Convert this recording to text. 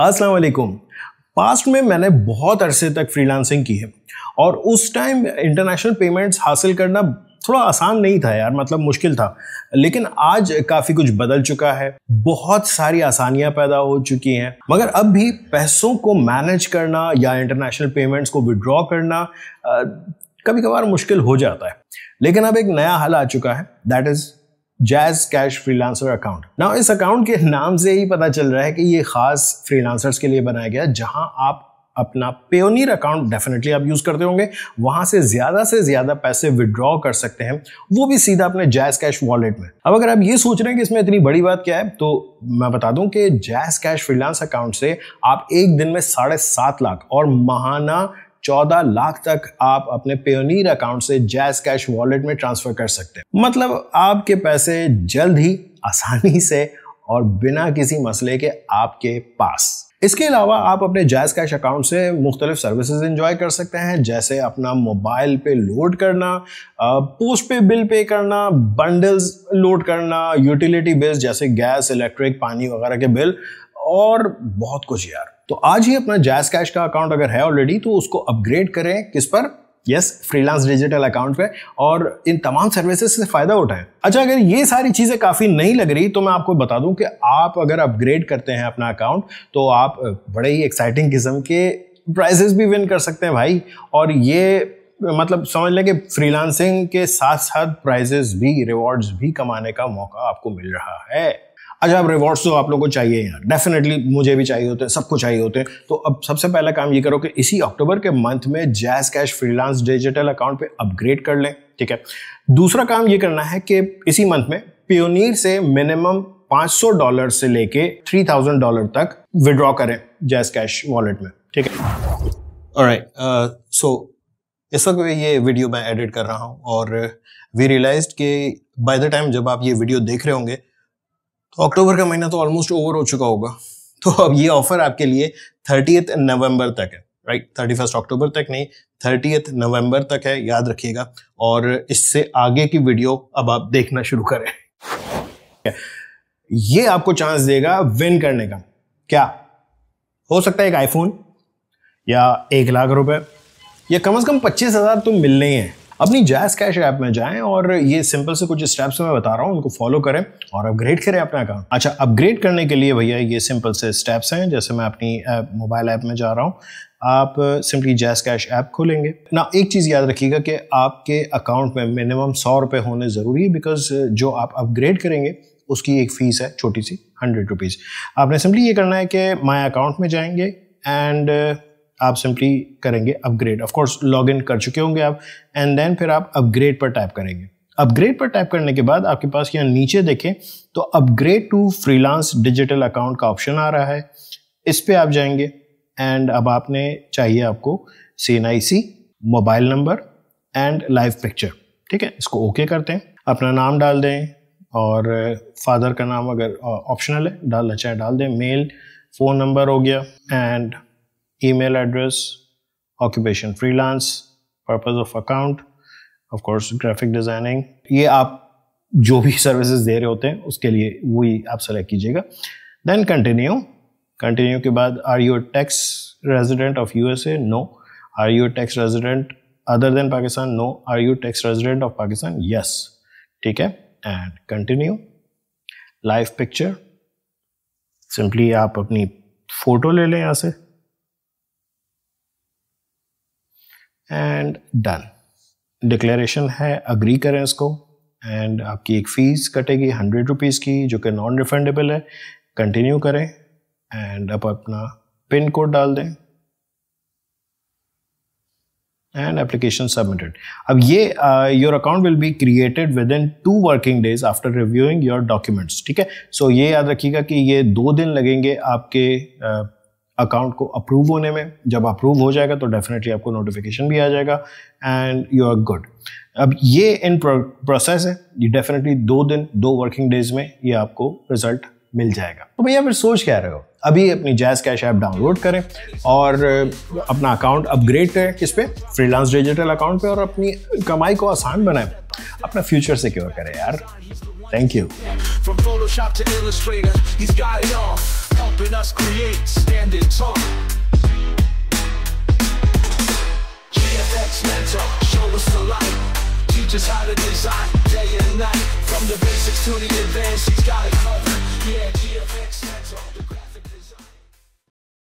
अस्सलाम वालेकुम पास्ट में मैंने बहुत अरसे तक फ्रीलांसिंग की है और उस टाइम इंटरनेशनल पेमेंट्स हासिल करना थोड़ा आसान नहीं था यार मतलब मुश्किल था लेकिन आज काफ़ी कुछ बदल चुका है बहुत सारी आसानियां पैदा हो चुकी हैं मगर अब भी पैसों को मैनेज करना या इंटरनेशनल पेमेंट्स को विड्रॉ करना कभी कभार मुश्किल हो जाता है लेकिन अब एक नया हल आ चुका है that is JazzCash freelancer account ना इस अकाउंट के नाम से ही पता चल रहा है कि ये खास फ्रीलांसर्स के लिए बनाया गया जहां आप अपना पेयोनियर अकाउंट डेफिनेटली आप यूज़ करते होंगे वहां से ज़्यादा से ज़्यादा पैसे विड्रॉ कर सकते हैं वो भी सीधा अपने जैस कैश वॉलेट में अब अगर आप ये सोच रहे हैं कि इसमें इतनी बड़ी बात क्या है तो मैं बता दूं कि जैस कैश फ्रीलांस अकाउंट से आप एक दिन में साढ़े सात लाख और महाना चौदह लाख तक आप अपने पेयोनियर अकाउंट से जैस कैश वॉलेट में ट्रांसफर कर सकते हैं मतलब आपके पैसे जल्द ही आसानी से और बिना किसी मसले के आपके पास इसके अलावा आप अपने जैस कैश अकाउंट से मुख्तलिफ सर्विसेज इंजॉय कर सकते हैं जैसे अपना मोबाइल पे लोड करना पोस्ट पे बिल पे करना बंडल्स लोड करना यूटिलिटी बिल्स जैसे गैस इलेक्ट्रिक पानी वगैरह के बिल और बहुत कुछ यार तो आज ही अपना जायज कैश का अकाउंट अगर है ऑलरेडी तो उसको अपग्रेड करें किस पर यस फ्रीलांस डिजिटल अकाउंट पे और इन तमाम सर्विसेज से फ़ायदा उठाएं अच्छा अगर ये सारी चीज़ें काफ़ी नहीं लग रही तो मैं आपको बता दूं कि आप अगर अपग्रेड करते हैं अपना अकाउंट तो आप बड़े ही एक्साइटिंग किस्म के प्राइजेस भी विन कर सकते हैं भाई और ये मतलब समझ लें कि फ्रीलांसिंग के साथ साथ प्राइजेस भी रिवॉर्ड्स भी कमाने का मौका आपको मिल रहा है अजब रिवॉर्ड्स तो आप लोग को चाहिए यहाँ डेफिनेटली मुझे भी चाहिए होते हैं सबको चाहिए होते हैं तो अब सबसे पहला काम ये करो कि इसी अक्टूबर के मंथ में JazzCash freelance digital account पे अपग्रेड कर लें ठीक है दूसरा काम ये करना है कि इसी मंथ में पियोनीर से मिनिमम 500 डॉलर से लेके 3000 डॉलर तक विड्रॉ करें जैस कैश वॉलेट में ठीक है और सो uh, इस वक्त ये वीडियो मैं एडिट कर रहा हूँ और वी रियलाइज कि बाय द टाइम जब आप ये वीडियो देख रहे होंगे तो अक्टूबर का महीना तो ऑलमोस्ट ओवर हो चुका होगा तो अब ये ऑफर आपके लिए थर्टी नवंबर तक है राइट थर्टी फर्स्ट अक्टूबर तक नहीं थर्टी नवंबर तक है याद रखिएगा और इससे आगे की वीडियो अब आप देखना शुरू करें ये आपको चांस देगा विन करने का क्या हो सकता है एक आईफोन या एक लाख रुपए या कम से कम पच्चीस हज़ार तो मिलने ही हैं अपनी जैस कैश ऐप में जाएं और ये सिंपल से कुछ स्टेप्स मैं बता रहा हूँ उनको फॉलो करें और अपग्रेड करें अपना अकाउंट अच्छा अपग्रेड करने के लिए भैया ये सिंपल से स्टेप्स हैं जैसे मैं अपनी मोबाइल ऐप में जा रहा हूँ आप सिंपली जैस कैश ऐप खोलेंगे ना एक चीज़ याद रखिएगा कि आपके अकाउंट में मिनिमम सौ रुपये होने ज़रूरी है बिकॉज जो आप अपग्रेड करेंगे उसकी एक फ़ीस है छोटी सी हंड्रेड रुपीज़ आपने सिंपली ये करना है कि माई अकाउंट में जाएंगे एंड आप सिंपली करेंगे अपग्रेड ऑफकोर्स लॉग इन कर चुके होंगे आप एंड देन फिर आप अपग्रेड पर टाइप करेंगे अपग्रेड पर टाइप करने के बाद आपके पास यहाँ नीचे देखें तो upgrade to freelance digital account का ऑप्शन आ रहा है इस पर आप जाएंगे एंड अब आपने चाहिए आपको C N I C mobile number and live picture ठीक है इसको ओके करते हैं अपना नाम डाल दें और फादर का नाम अगर ऑप्शनल है डालना चाहे डाल दें मेल फ़ोन नंबर हो गया and email address, occupation freelance, purpose of account, of course graphic designing. ये आप जो भी सर्विसेज दे रहे होते हैं उसके लिए वही आप सेलेक्ट कीजिएगा देन कंटिन्यू कंटिन्यू के बाद are you tax resident of U S A no are you tax resident other than Pakistan no are you tax resident of Pakistan yes ठीक है and continue live picture simply आप अपनी photo ले लें यहाँ से एंड डन डिक्लेरेशन है agree करें इसको एंड आपकी एक फ़ीस कटेगी हंड्रेड रुपीज़ की जो कि नॉन रिफंडेबल है कंटिन्यू करें एंड आप अपना पिन कोड डाल दें एंड एप्लीकेशन सबमिटेड अब ये your account will be created within two working days after reviewing your documents ठीक है सो so, ये याद रखिएगा कि ये दो दिन लगेंगे आपके uh, अकाउंट को अप्रूव होने में जब अप्रूव हो जाएगा तो डेफिनेटली आपको नोटिफिकेशन भी आ जाएगा एंड यू आर गुड अब ये इन प्रोसेस है ये डेफिनेटली दो दिन दो वर्किंग डेज में ये आपको रिजल्ट मिल जाएगा तो भैया फिर सोच क्या रहे हो अभी अपनी जैज कैश ऐप डाउनलोड करें और अपना अकाउंट अपग्रेड करें किस पे फ्रीलांस डिजिटल अकाउंट पे और अपनी कमाई को आसान बनाए अपना फ्यूचर सिक्योर करें यार thank you helping us create standing tall. GFX mentor, show us the light. Teach us how to design day and night. From the basics to the advanced, he's got it covered.